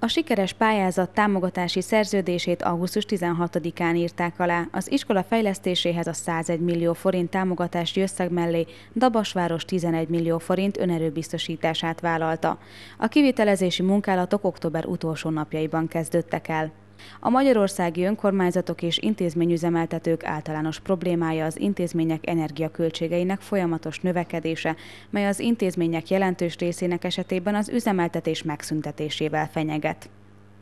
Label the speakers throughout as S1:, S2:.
S1: A sikeres pályázat támogatási szerződését augusztus 16-án írták alá. Az iskola fejlesztéséhez a 101 millió forint támogatási összeg mellé Dabasváros 11 millió forint önerőbiztosítását vállalta. A kivitelezési munkálatok október utolsó napjaiban kezdődtek el. A magyarországi önkormányzatok és intézményüzemeltetők általános problémája az intézmények energiaköltségeinek folyamatos növekedése, mely az intézmények jelentős részének esetében az üzemeltetés megszüntetésével fenyeget.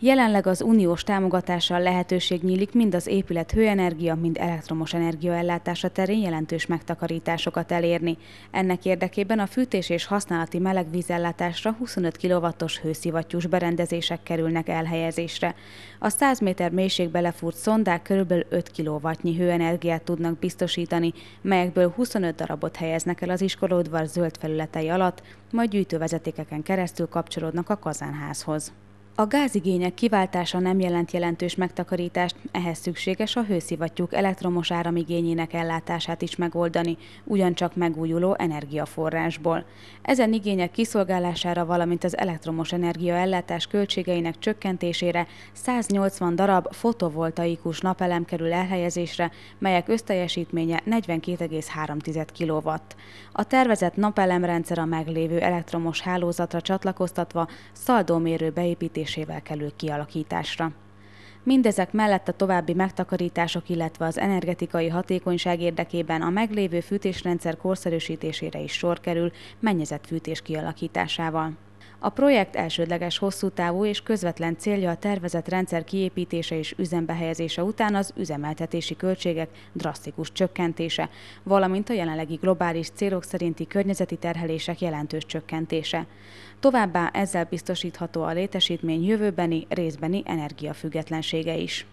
S1: Jelenleg az uniós támogatással lehetőség nyílik mind az épület hőenergia, mind elektromos energiaellátása terén jelentős megtakarításokat elérni. Ennek érdekében a fűtés és használati melegvízellátásra 25 kW-os hőszivattyús berendezések kerülnek elhelyezésre. A 100 méter mélységbe lefúrt szondák kb. 5 kw hőenergiát tudnak biztosítani, melyekből 25 darabot helyeznek el az iskolódvar zöld felületei alatt, majd gyűjtővezetékeken keresztül kapcsolódnak a kazánházhoz. A gázigények kiváltása nem jelent jelentős megtakarítást, ehhez szükséges a hőszivattyúk elektromos áramigényének ellátását is megoldani, ugyancsak megújuló energiaforrásból. Ezen igények kiszolgálására, valamint az elektromos energiaellátás költségeinek csökkentésére 180 darab fotovoltaikus napelem kerül elhelyezésre, melyek összteljesítménye 42,3 kW. A tervezett napelemrendszer a meglévő elektromos hálózatra csatlakoztatva szaldómérő beépítés kezelésével kerül kialakításra. Mindezek mellett a további megtakarítások, illetve az energetikai hatékonyság érdekében a meglévő fűtésrendszer korszerűsítésére is sor kerül mennyezetfűtés kialakításával. A projekt elsődleges hosszú távú és közvetlen célja a tervezett rendszer kiépítése és üzembehelyezése után az üzemeltetési költségek drasztikus csökkentése, valamint a jelenlegi globális célok szerinti környezeti terhelések jelentős csökkentése. Továbbá ezzel biztosítható a létesítmény jövőbeni, részbeni energiafüggetlensége is.